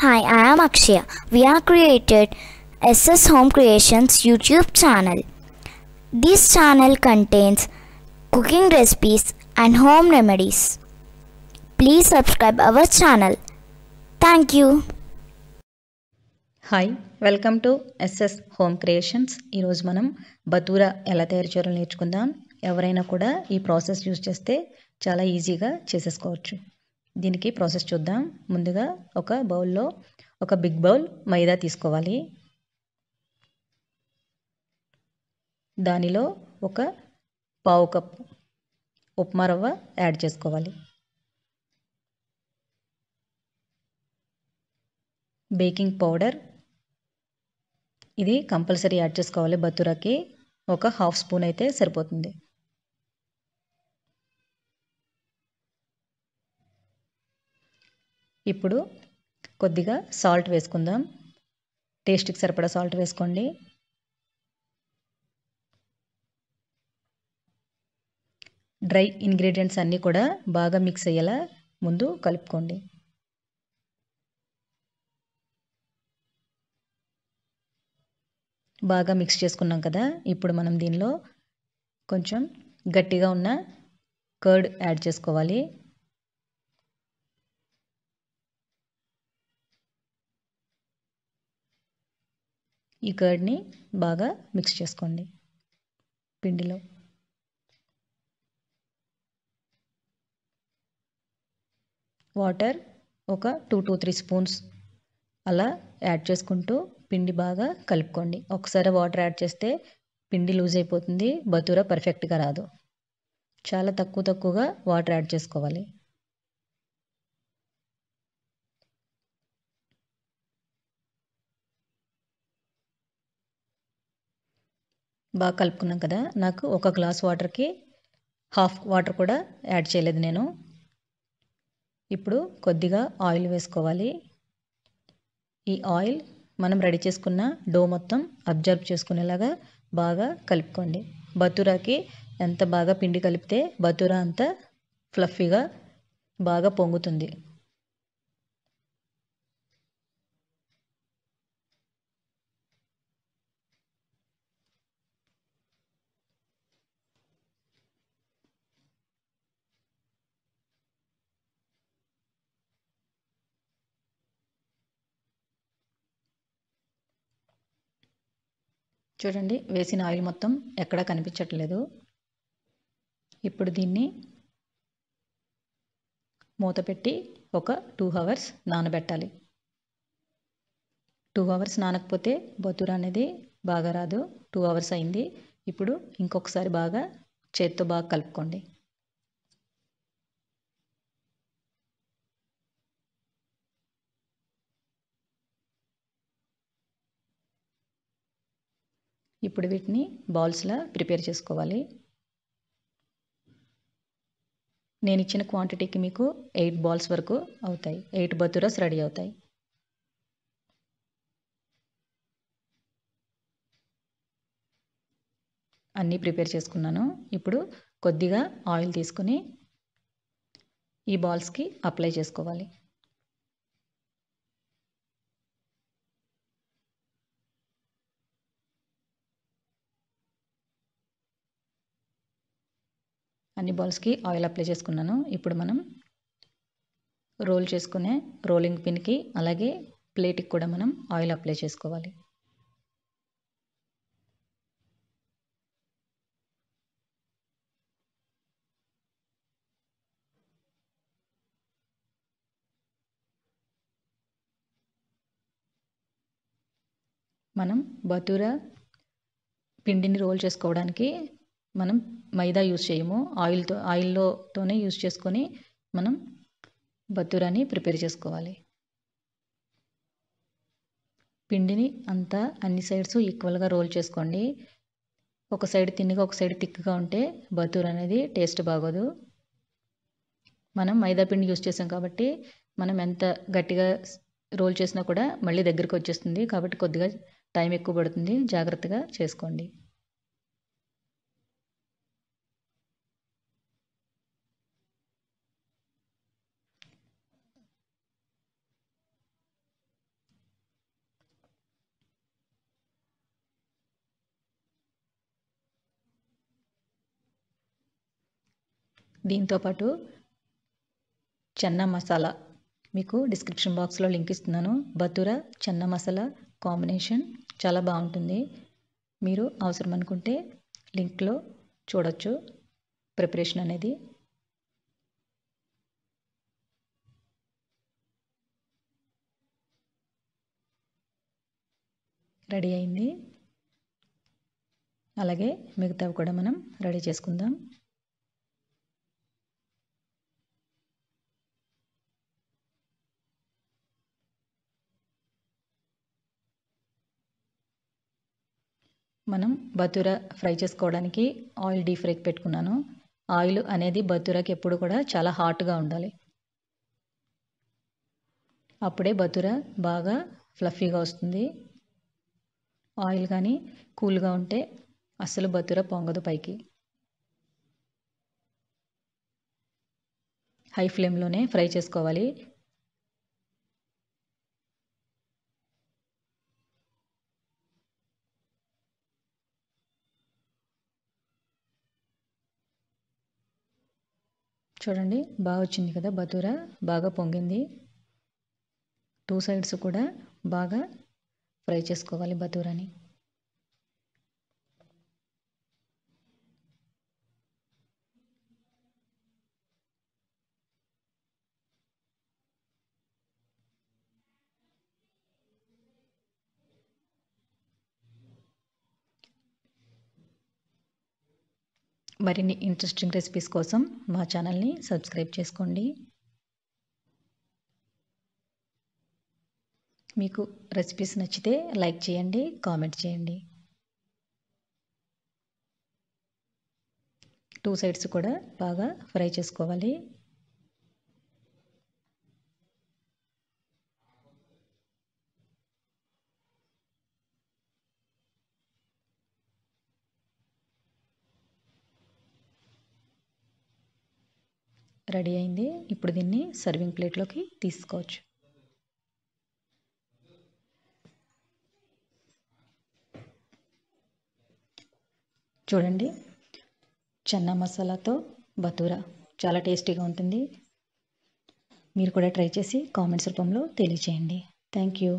Hi, I am Akshaya. We are created SS Home Creations YouTube channel. This channel contains cooking recipes and home remedies. Please subscribe our channel. Thank you. Hi, hi welcome to SS home creations ఈరోజు మనం bhatura choral తయారు Yavarayna kuda ee process use chaste chala easy ga ఈజీగా kochu. దీనికి process చూద్దాం ముందుగా ఒక బౌల్లో ఒక బిగ్ బౌల్ మైదా తీసుకోవాలి దానిలో ఒక పావు కప్ ఉప్మా రవ్వ యాడ్ చేసుకోవాలి బేకింగ్ పౌడర్ ఇది కంపల్సరీ యాడ్ చేసుకోవాలి బతురకి ఒక హాఫ్ స్పూన్ అయితే సరిపోతుంది ఇప్పుడు కొద్దిగా సాల్ట్ వేసుకుందాం టేస్ట్కి సరిపడా సాల్ట్ వేసుకోండి డ్రై ఇంగ్రీడియంట్స్ అన్నీ కూడా బాగా మిక్స్ అయ్యేలా ముందు కలుపుకోండి బాగా మిక్స్ చేసుకున్నాం కదా ఇప్పుడు మనం దీనిలో కొంచెం గట్టిగా ఉన్న కర్డ్ యాడ్ చేసుకోవాలి ఈ కర్డ్ని బాగా మిక్స్ చేసుకోండి పిండిలో వాటర్ ఒక టూ టూ త్రీ స్పూన్స్ అలా యాడ్ చేసుకుంటూ పిండి బాగా కలుపుకోండి ఒకసారి వాటర్ యాడ్ చేస్తే పిండి లూజ్ అయిపోతుంది బతూర పర్ఫెక్ట్గా రాదు చాలా తక్కువ తక్కువగా వాటర్ యాడ్ చేసుకోవాలి బాగా కలుపుకున్నాం కదా నాకు ఒక గ్లాస్ వాటర్కి హాఫ్ వాటర్ కూడా యాడ్ చేయలేదు నేను ఇప్పుడు కొద్దిగా ఆయిల్ వేసుకోవాలి ఈ ఆయిల్ మనం రెడీ చేసుకున్న డో మొత్తం అబ్జర్వ్ చేసుకునేలాగా బాగా కలుపుకోండి బతురాకి ఎంత బాగా పిండి కలిపితే బతురా అంత ఫ్లఫీగా బాగా పొంగుతుంది చూడండి వేసిన ఆయిల్ మొత్తం ఎక్కడా కనిపించట్లేదు ఇప్పుడు దీన్ని మూత పెట్టి ఒక టూ అవర్స్ నానబెట్టాలి టూ అవర్స్ నానకపోతే బతుర అనేది బాగా రాదు టూ అవర్స్ అయింది ఇప్పుడు ఇంకొకసారి బాగా చేత్తో బాగా కలుపుకోండి ఇప్పుడు వీటిని బౌల్స్లా ప్రిపేర్ చేసుకోవాలి నేను ఇచ్చిన క్వాంటిటీకి మీకు ఎయిట్ బాల్స్ వరకు అవుతాయి ఎయిట్ బతురాస్ రెడీ అవుతాయి అన్నీ ప్రిపేర్ చేసుకున్నాను ఇప్పుడు కొద్దిగా ఆయిల్ తీసుకొని ఈ బాల్స్కి అప్లై చేసుకోవాలి అన్ని బాల్స్కి ఆయిల్ అప్లై చేసుకున్నాను ఇప్పుడు మనం రోల్ చేసుకునే రోలింగ్ పిన్కి అలాగే ప్లేట్కి కూడా మనం ఆయిల్ అప్లై చేసుకోవాలి మనం బతురా పిండిని రోల్ చేసుకోవడానికి మనం మైదా యూస్ చేయము ఆయిల్తో ఆయిల్లోతోనే యూస్ చేసుకొని మనం బతురాని ప్రిపేర్ చేసుకోవాలి పిండిని అంతా అన్ని సైడ్స్ ఈక్వల్గా రోల్ చేసుకోండి ఒక సైడ్ తిన్నగా ఒక సైడ్ థిక్గా ఉంటే బతూర్ అనేది టేస్ట్ బాగోదు మనం మైదా పిండి యూస్ చేసాం కాబట్టి మనం ఎంత గట్టిగా రోల్ చేసినా కూడా మళ్ళీ దగ్గరికి వచ్చేస్తుంది కాబట్టి కొద్దిగా టైం ఎక్కువ పడుతుంది జాగ్రత్తగా చేసుకోండి దీంతోపాటు చెన్న మసాలా మీకు డిస్క్రిప్షన్ బాక్స్లో లింక్ ఇస్తున్నాను బతుర చెన్న మసాలా కాంబినేషన్ చాలా బాగుంటుంది మీరు అవసరం అనుకుంటే లింక్లో చూడొచ్చు ప్రిపరేషన్ అనేది రెడీ అయింది అలాగే మిగతావి కూడా మనం రెడీ చేసుకుందాం మనం బతుర ఫ్రై చేసుకోవడానికి ఆయిల్ డీప్ ఫ్రైకి పెట్టుకున్నాను ఆయిల్ అనేది బతురకి ఎప్పుడు కూడా చాలా హాట్గా ఉండాలి అప్పుడే బతుర బాగా ఫ్లఫీగా వస్తుంది ఆయిల్ కానీ కూల్గా ఉంటే అస్సలు బతుర పొంగదు పైకి హై ఫ్లేమ్లోనే ఫ్రై చేసుకోవాలి చూడండి బాగా వచ్చింది కదా బతుర బాగా పొంగింది టూ సైడ్స్ కూడా బాగా ఫ్రై చేసుకోవాలి బతురాని మరిన్ని ఇంట్రెస్టింగ్ రెసిపీస్ కోసం మా ఛానల్ని సబ్స్క్రైబ్ చేసుకోండి మీకు రెసిపీస్ నచ్చితే లైక్ చేయండి కామెంట్ చేయండి టూ సైడ్స్ కూడా బాగా ఫ్రై చేసుకోవాలి రెడీ అయింది ఇప్పుడు దీన్ని సర్వింగ్ ప్లేట్లోకి తీసుకోవచ్చు చూడండి చన్నా మసాలాతో బతూరా చాలా టేస్టీగా ఉంటుంది మీరు కూడా ట్రై చేసి కామెంట్స్ రూపంలో తెలియచేయండి థ్యాంక్ యూ